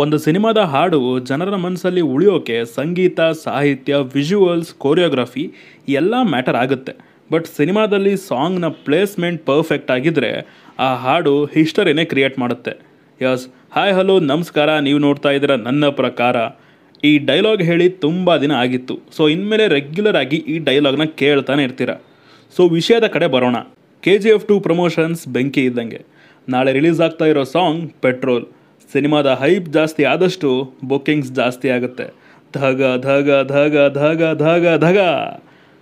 ಒಂದು ಸಿನಿಮಾದ ಹಾಡು ಜನರ ಮನಸ್ಸಲ್ಲಿ ಉಳಿಯೋಕೆ ಸಂಗೀತ ಸಾಹಿತ್ಯ ವಿಜುವಲ್ಸ್ ಕೋರಿಯೋಗ್ರಫಿ ಎಲ್ಲ ಮ್ಯಾಟರ್ ಆಗುತ್ತೆ ಬಟ್ ಸಿನಿಮಾದಲ್ಲಿ ಸಾಂಗ್ನ ಪ್ಲೇಸ್ಮೆಂಟ್ ಪರ್ಫೆಕ್ಟ್ ಆಗಿದ್ದರೆ ಆ ಹಾಡು ಹಿಸ್ಟರಿನೇ ಕ್ರಿಯೇಟ್ ಮಾಡುತ್ತೆ ಯಸ್ ಹಾಯ್ ಹಲೋ ನಮಸ್ಕಾರ ನೀವು ನೋಡ್ತಾ ಇದ್ದೀರ ನನ್ನ ಪ್ರಕಾರ ಈ ಡೈಲಾಗ್ ಹೇಳಿ ತುಂಬ ದಿನ ಆಗಿತ್ತು ಸೊ ಇನ್ಮೇಲೆ ರೆಗ್ಯುಲರ್ ಆಗಿ ಈ ಡೈಲಾಗ್ನ ಕೇಳ್ತಾನೆ ಇರ್ತೀರ ಸೊ ವಿಷಯದ ಕಡೆ ಬರೋಣ K G F to promotions ಬೆಂಕಿ ಇದ್ದಂಗೆ ನಾಳೆ ರಿಲೀಸ್ ಆಗ್ತಾ ಇರೋ ಸಾಂಗ್ ಪೆಟ್ರೋಲ್ ಸಿನಿಮಾದ ಹೈಪ್ ಜಾಸ್ತಿ ಆದಷ್ಟು ಬುಕ್ಕಿಂಗ್ಸ್ ಜಾಸ್ತಿ ಆಗುತ್ತೆ ಧಗ ಧಗ ಧಗ ಧಗ ಧಗ ಧಗ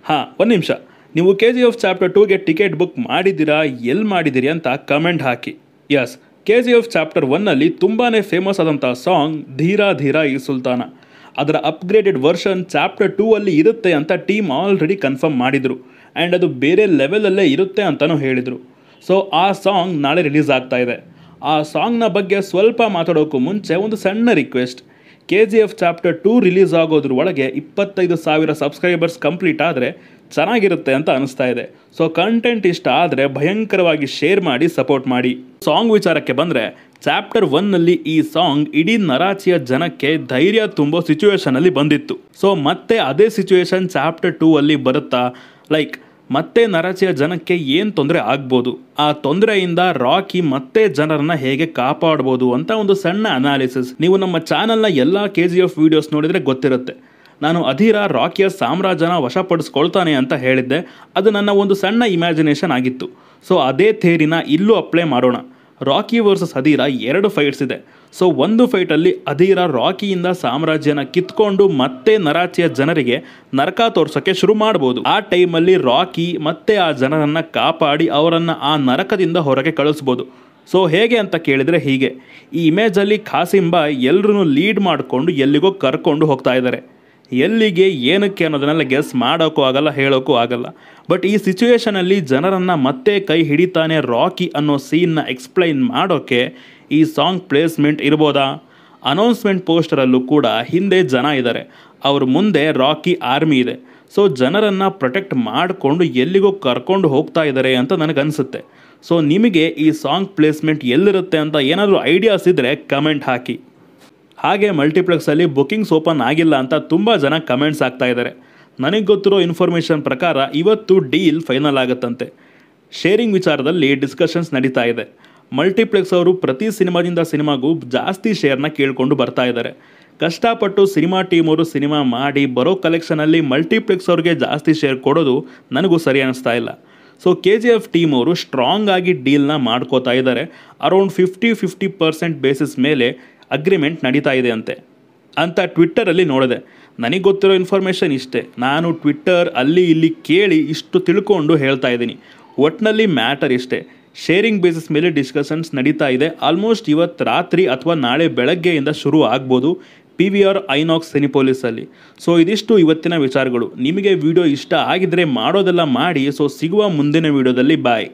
ಹಾಂ ಒಂದು ನಿಮಿಷ ನೀವು ಕೆ ಜಿ ಎಫ್ ಚಾಪ್ಟರ್ ಟೂಗೆ ಟಿಕೆಟ್ ಬುಕ್ ಮಾಡಿದ್ದೀರಾ ಎಲ್ಲಿ ಮಾಡಿದ್ದೀರಿ ಅಂತ ಕಮೆಂಟ್ ಹಾಕಿ yes K G F chapter ಒನ್ನಲ್ಲಿ ತುಂಬಾ ಫೇಮಸ್ ಆದಂಥ ಸಾಂಗ್ ಧೀರಾ ಧೀರಾ ಈ ಸುಲ್ತಾನ ಅದರ ಅಪ್ಗ್ರೇಡೆಡ್ ವರ್ಷನ್ ಚಾಪ್ಟರ್ ಟೂ ಅಲ್ಲಿ ಇರುತ್ತೆ ಅಂತ ಟೀಮ್ ಆಲ್ರೆಡಿ ಕನ್ಫರ್ಮ್ ಮಾಡಿದರು ಆ್ಯಂಡ್ ಅದು ಬೇರೆ ಲೆವೆಲಲ್ಲೇ ಇರುತ್ತೆ ಅಂತಲೂ ಹೇಳಿದರು ಸೊ ಆ ಸಾಂಗ್ ನಾಳೆ ರಿಲೀಸ್ ಆಗ್ತಾ ಇದೆ ಆ ಸಾಂಗ್ನ ಬಗ್ಗೆ ಸ್ವಲ್ಪ ಮಾತಾಡೋಕ್ಕೂ ಮುಂಚೆ ಒಂದು ಸಣ್ಣ request K G F chapter two release ಆಗೋದ್ರ ಒಳಗೆ ಇಪ್ಪತ್ತೈದು ಸಾವಿರ ಸಬ್ಸ್ಕ್ರೈಬರ್ಸ್ ಕಂಪ್ಲೀಟ್ ಆದರೆ ಚೆನ್ನಾಗಿರುತ್ತೆ ಅಂತ ಅನಿಸ್ತಾ ಇದೆ ಸೊ ಕಂಟೆಂಟ್ ಇಷ್ಟ ಆದರೆ ಭಯಂಕರವಾಗಿ ಶೇರ್ ಮಾಡಿ ಸಪೋರ್ಟ್ ಮಾಡಿ ಸಾಂಗ್ ವಿಚಾರಕ್ಕೆ ಬಂದರೆ ಚಾಪ್ಟರ್ ಒನ್ನಲ್ಲಿ ಈ ಸಾಂಗ್ ಇಡೀ ನರಾಚಿಯ ಜನಕ್ಕೆ ಧೈರ್ಯ ತುಂಬೋ ಸಿಚುವೇಶನಲ್ಲಿ ಬಂದಿತ್ತು ಸೊ ಮತ್ತೆ ಅದೇ ಸಿಚುವೇಶನ್ ಚಾಪ್ಟರ್ ಟೂ ಅಲ್ಲಿ ಬರುತ್ತಾ ಲೈಕ್ ಮತ್ತೆ ನರಚೆಯ ಜನಕ್ಕೆ ಏನು ತೊಂದರೆ ಆಗ್ಬೋದು ಆ ತೊಂದರೆಯಿಂದ ರಾಕಿ ಮತ್ತೆ ಜನರನ್ನ ಹೇಗೆ ಕಾಪಾಡ್ಬೋದು ಅಂತ ಒಂದು ಸಣ್ಣ ಅನಾಲಿಸಿಸ್ ನೀವು ನಮ್ಮ ಚಾನೆಲ್ನ ಎಲ್ಲ ಕೆ ಜಿ ಎಫ್ ವಿಡಿಯೋಸ್ ನೋಡಿದರೆ ಗೊತ್ತಿರುತ್ತೆ ನಾನು ಅಧೀರ ರಾಕಿಯ ಸಾಮ್ರಾಜ್ಯನ ವಶಪಡಿಸ್ಕೊಳ್ತಾನೆ ಅಂತ ಹೇಳಿದ್ದೆ ಅದು ನನ್ನ ಒಂದು ಸಣ್ಣ ಇಮ್ಯಾಜಿನೇಷನ್ ಆಗಿತ್ತು ಸೊ ಅದೇ ಥೇರಿನ ಇಲ್ಲೂ ಅಪ್ಲೈ ಮಾಡೋಣ ರಾಕಿ ವರ್ಸಸ್ ಅಧೀರ ಎರಡು ಫೈಟ್ಸ್ ಇದೆ ಸೊ ಒಂದು ಫೈಟಲ್ಲಿ ಅಧೀರ ರಾಕಿಯಿಂದ ಸಾಮ್ರಾಜ್ಯನ ಕಿತ್ಕೊಂಡು ಮತ್ತೆ ನರಾಚಿಯ ಜನರಿಗೆ ನರಕ ತೋರ್ಸೋಕ್ಕೆ ಶುರು ಮಾಡ್ಬೋದು ಆ ಟೈಮಲ್ಲಿ ರಾಕಿ ಮತ್ತೆ ಆ ಜನರನ್ನು ಕಾಪಾಡಿ ಅವರನ್ನು ಆ ನರಕದಿಂದ ಹೊರಗೆ ಕಳಿಸ್ಬೋದು ಸೊ ಹೇಗೆ ಅಂತ ಕೇಳಿದರೆ ಹೀಗೆ ಈ ಇಮೇಜಲ್ಲಿ ಖಾಸಿಂಬ ಎಲ್ಲರೂ ಲೀಡ್ ಮಾಡಿಕೊಂಡು ಎಲ್ಲಿಗೋ ಕರ್ಕೊಂಡು ಹೋಗ್ತಾ ಇದ್ದಾರೆ ಎಲ್ಲಿಗೆ ಏನಕ್ಕೆ ಅನ್ನೋದನ್ನೆಲ್ಲ ಗೆಸ್ ಮಾಡೋಕ್ಕೂ ಆಗಲ್ಲ ಹೇಳೋಕ್ಕೂ ಆಗಲ್ಲ ಬಟ್ ಈ ಸಿಚುವೇಷನಲ್ಲಿ ಜನರನ್ನು ಮತ್ತೆ ಕೈ ಹಿಡಿತಾನೆ ರಾಕಿ ಅನ್ನೋ ಸೀನ್ನ ಎಕ್ಸ್ಪ್ಲೈನ್ ಮಾಡೋಕ್ಕೆ ಈ ಸಾಂಗ್ ಪ್ಲೇಸ್ಮೆಂಟ್ ಇರ್ಬೋದಾ ಅನೌನ್ಸ್ಮೆಂಟ್ ಪೋಸ್ಟರಲ್ಲೂ ಕೂಡ ಹಿಂದೆ ಜನ ಇದ್ದಾರೆ ಅವ್ರ ಮುಂದೆ ರಾಕಿ ಆರ್ಮಿ ಇದೆ ಸೊ ಜನರನ್ನು ಪ್ರೊಟೆಕ್ಟ್ ಮಾಡಿಕೊಂಡು ಎಲ್ಲಿಗೋ ಕರ್ಕೊಂಡು ಹೋಗ್ತಾ ಇದ್ದಾರೆ ಅಂತ ನನಗನ್ಸುತ್ತೆ ಸೊ ನಿಮಗೆ ಈ ಸಾಂಗ್ ಪ್ಲೇಸ್ಮೆಂಟ್ ಎಲ್ಲಿರುತ್ತೆ ಅಂತ ಏನಾದರೂ ಐಡಿಯಾಸ್ ಇದ್ದರೆ ಕಮೆಂಟ್ ಹಾಕಿ ಹಾಗೆ ಮಲ್ಟಿಪ್ಲೆಕ್ಸಲ್ಲಿ ಬುಕಿಂಗ್ಸ್ ಓಪನ್ ಆಗಿಲ್ಲ ಅಂತ ತುಂಬ ಜನ ಕಮೆಂಟ್ಸ್ ಆಗ್ತಾ ಇದ್ದಾರೆ ನನಗೆ ಗೊತ್ತಿರೋ ಇನ್ಫಾರ್ಮೇಷನ್ ಪ್ರಕಾರ ಇವತ್ತು ಡೀಲ್ ಫೈನಲ್ ಆಗುತ್ತಂತೆ ಶೇರಿಂಗ್ ವಿಚಾರದಲ್ಲಿ ಡಿಸ್ಕಷನ್ಸ್ ನಡೀತಾ ಇದೆ ಮಲ್ಟಿಪ್ಲೆಕ್ಸ್ ಅವರು ಪ್ರತಿ ಸಿನಿಮಾದಿಂದ ಸಿನಿಮಾಗೂ ಜಾಸ್ತಿ ಶೇರ್ನ ಕೇಳಿಕೊಂಡು ಬರ್ತಾ ಇದ್ದಾರೆ ಕಷ್ಟಪಟ್ಟು ಸಿನಿಮಾ ಟೀಮವರು ಸಿನಿಮಾ ಮಾಡಿ ಬರೋ ಕಲೆಕ್ಷನಲ್ಲಿ ಮಲ್ಟಿಪ್ಲೆಕ್ಸ್ ಅವ್ರಿಗೆ ಜಾಸ್ತಿ ಶೇರ್ ಕೊಡೋದು ನನಗೂ ಸರಿ ಅನ್ನಿಸ್ತಾ ಇಲ್ಲ so K G F team ಅವರು ಸ್ಟ್ರಾಂಗ್ ಆಗಿ ಡೀಲ್ನ ಮಾಡ್ಕೋತಾ ಇದ್ದಾರೆ around fifty fifty percent basis ಮೇಲೆ ಅಗ್ರಿಮೆಂಟ್ ನಡೀತಾ ಇದೆ ಅಂತೆ ಅಂತ ಟ್ವಿಟ್ಟರಲ್ಲಿ ನೋಡಿದೆ ನನಗೆ ಗೊತ್ತಿರೋ ಇನ್ಫಾರ್ಮೇಷನ್ ಇಷ್ಟೇ ನಾನು ಟ್ವಿಟ್ಟರ್ ಅಲ್ಲಿ ಇಲ್ಲಿ ಕೇಳಿ ಇಷ್ಟು ತಿಳ್ಕೊಂಡು ಹೇಳ್ತಾ ಇದ್ದೀನಿ ಒಟ್ಟಿನಲ್ಲಿ ಮ್ಯಾಟರ್ ಇಷ್ಟೇ ಶೇರಿಂಗ್ ಬೇಸಿಸ್ ಮೇಲೆ ಡಿಸ್ಕಷನ್ಸ್ ನಡೀತಾ ಇದೆ ಆಲ್ಮೋಸ್ಟ್ ಇವತ್ತು ರಾತ್ರಿ ಅಥವಾ ನಾಳೆ ಬೆಳಗ್ಗೆಯಿಂದ ಶುರು ಆಗ್ಬೋದು ಪಿ ವಿ ಆರ್ ಐನಾಕ್ಸ್ ಸಿನಿಪೋಲಿಸಲ್ಲಿ ಸೊ ಇದಿಷ್ಟು ಇವತ್ತಿನ ವಿಚಾರಗಳು ನಿಮಗೆ ವಿಡಿಯೋ ಇಷ್ಟ ಆಗಿದ್ದರೆ ಮಾಡೋದೆಲ್ಲ ಮಾಡಿ ಸೊ ಸಿಗುವ ಮುಂದಿನ ವಿಡಿಯೋದಲ್ಲಿ ಬಾಯ್